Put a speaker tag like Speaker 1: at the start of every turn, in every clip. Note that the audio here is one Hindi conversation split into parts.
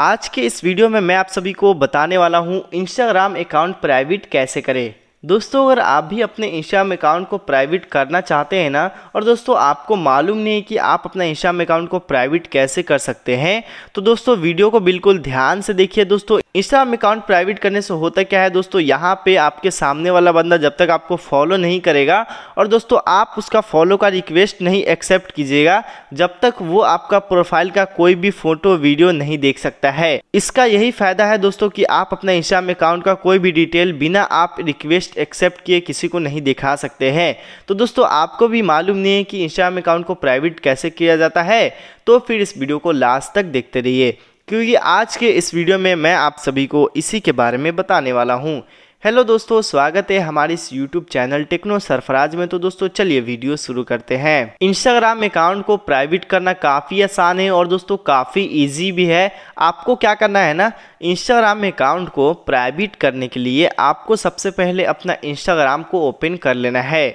Speaker 1: आज के इस वीडियो में मैं आप सभी को बताने वाला हूँ इंस्टाग्राम अकाउंट प्राइवेट कैसे करें दोस्तों अगर आप भी अपने इंस्टाग्राम अकाउंट को प्राइवेट करना चाहते हैं ना और दोस्तों आपको मालूम नहीं है कि आप अपना इंस्टाग्राम अकाउंट को प्राइवेट कैसे कर सकते हैं तो दोस्तों वीडियो को बिल्कुल ध्यान से देखिए दोस्तों इंस्टाग्राम अकाउंट प्राइवेट करने से होता क्या है दोस्तों यहाँ पे आपके सामने वाला बंदा जब तक आपको फॉलो नहीं करेगा और दोस्तों आप उसका फॉलो का रिक्वेस्ट नहीं एक्सेप्ट कीजिएगा जब तक वो आपका प्रोफाइल का कोई भी फोटो वीडियो नहीं देख सकता है इसका यही फायदा है दोस्तों कि आप अपना इंस्टाग्राम अकाउंट का कोई भी डिटेल बिना आप रिक्वेस्ट एक्सेप्ट किए किसी को नहीं दिखा सकते हैं तो दोस्तों आपको भी मालूम नहीं है कि इंस्टाग्राम अकाउंट को प्राइवेट कैसे किया जाता है तो फिर इस वीडियो को लास्ट तक देखते रहिए क्योंकि आज के इस वीडियो में मैं आप सभी को इसी के बारे में बताने वाला हूँ हेलो दोस्तों स्वागत है हमारे इस यूट्यूब चैनल टेक्नो सरफराज में तो दोस्तों चलिए वीडियो शुरू करते हैं इंस्टाग्राम अकाउंट को प्राइवेट करना काफ़ी आसान है और दोस्तों काफ़ी इजी भी है आपको क्या करना है ना इंस्टाग्राम अकाउंट को प्राइवेट करने के लिए आपको सबसे पहले अपना इंस्टाग्राम को ओपन कर लेना है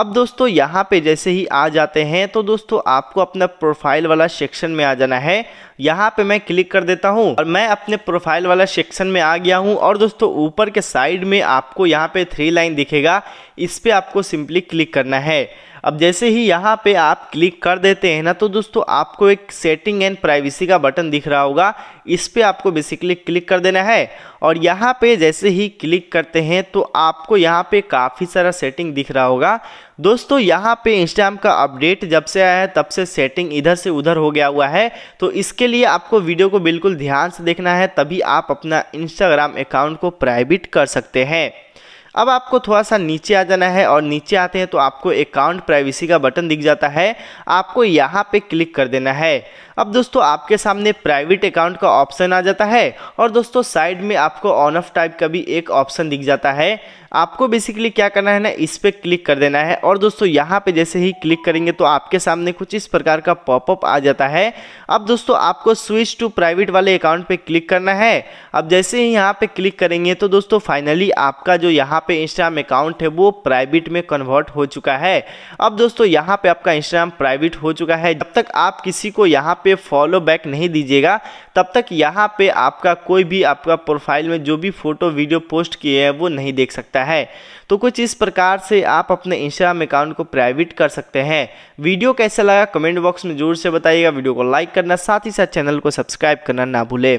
Speaker 1: अब दोस्तों यहाँ पे जैसे ही आ जाते हैं तो दोस्तों आपको अपना प्रोफाइल वाला सेक्शन में आ जाना है यहाँ पे मैं क्लिक कर देता हूँ और मैं अपने प्रोफाइल वाला सेक्शन में आ गया हूँ और दोस्तों ऊपर के साइड साइड में आपको यहाँ पे थ्री लाइन दिखेगा इस पर आपको सिंपली क्लिक करना है अब जैसे ही यहाँ पे आप क्लिक कर देते हैं ना तो दोस्तों आपको एक सेटिंग एंड प्राइवेसी का बटन दिख रहा होगा इस पर आपको बेसिकली क्लिक कर देना है और यहाँ पे जैसे ही क्लिक करते हैं तो आपको यहाँ पे काफ़ी सारा सेटिंग दिख रहा होगा दोस्तों यहाँ पे इंस्टाग्राम का अपडेट जब से आया है तब से सेटिंग इधर से उधर हो गया हुआ है तो इसके लिए आपको वीडियो को बिल्कुल ध्यान से देखना है तभी आप अपना इंस्टाग्राम अकाउंट को प्राइवेट कर सकते हैं अब आपको थोड़ा सा नीचे आ जाना है और नीचे आते हैं तो आपको अकाउंट प्राइवेसी का बटन दिख जाता है आपको यहाँ पे क्लिक कर देना है अब दोस्तों आपके सामने प्राइवेट अकाउंट का ऑप्शन आ जाता है और दोस्तों साइड में आपको ऑन ऑफ टाइप का भी एक ऑप्शन दिख जाता है आपको बेसिकली क्या करना है ना इस पर क्लिक कर देना है और दोस्तों यहाँ पे जैसे ही क्लिक करेंगे तो आपके सामने कुछ इस प्रकार का पॉपअप आ जाता है अब दोस्तों आपको स्विच टू प्राइवेट वाले अकाउंट पे क्लिक करना है अब जैसे ही यहाँ पे क्लिक करेंगे तो दोस्तों फाइनली आपका जो यहाँ यहाँ पे इंस्टाग्राम अकाउंट है वो प्राइवेट में कन्वर्ट हो चुका है अब दोस्तों यहाँ पे आपका इंस्टाग्राम प्राइवेट हो चुका है जब तक आप किसी को यहाँ पे फॉलो बैक नहीं दीजिएगा तब तक यहाँ पे आपका कोई भी आपका प्रोफाइल में जो भी फोटो वीडियो पोस्ट किए हैं वो नहीं देख सकता है तो कुछ इस प्रकार से आप अपने इंस्टाग्राम अकाउंट को प्राइवेट कर सकते हैं वीडियो कैसा लगा कमेंट बॉक्स में जोर से बताइएगा वीडियो को लाइक करना साथ ही साथ चैनल को सब्सक्राइब करना ना भूलें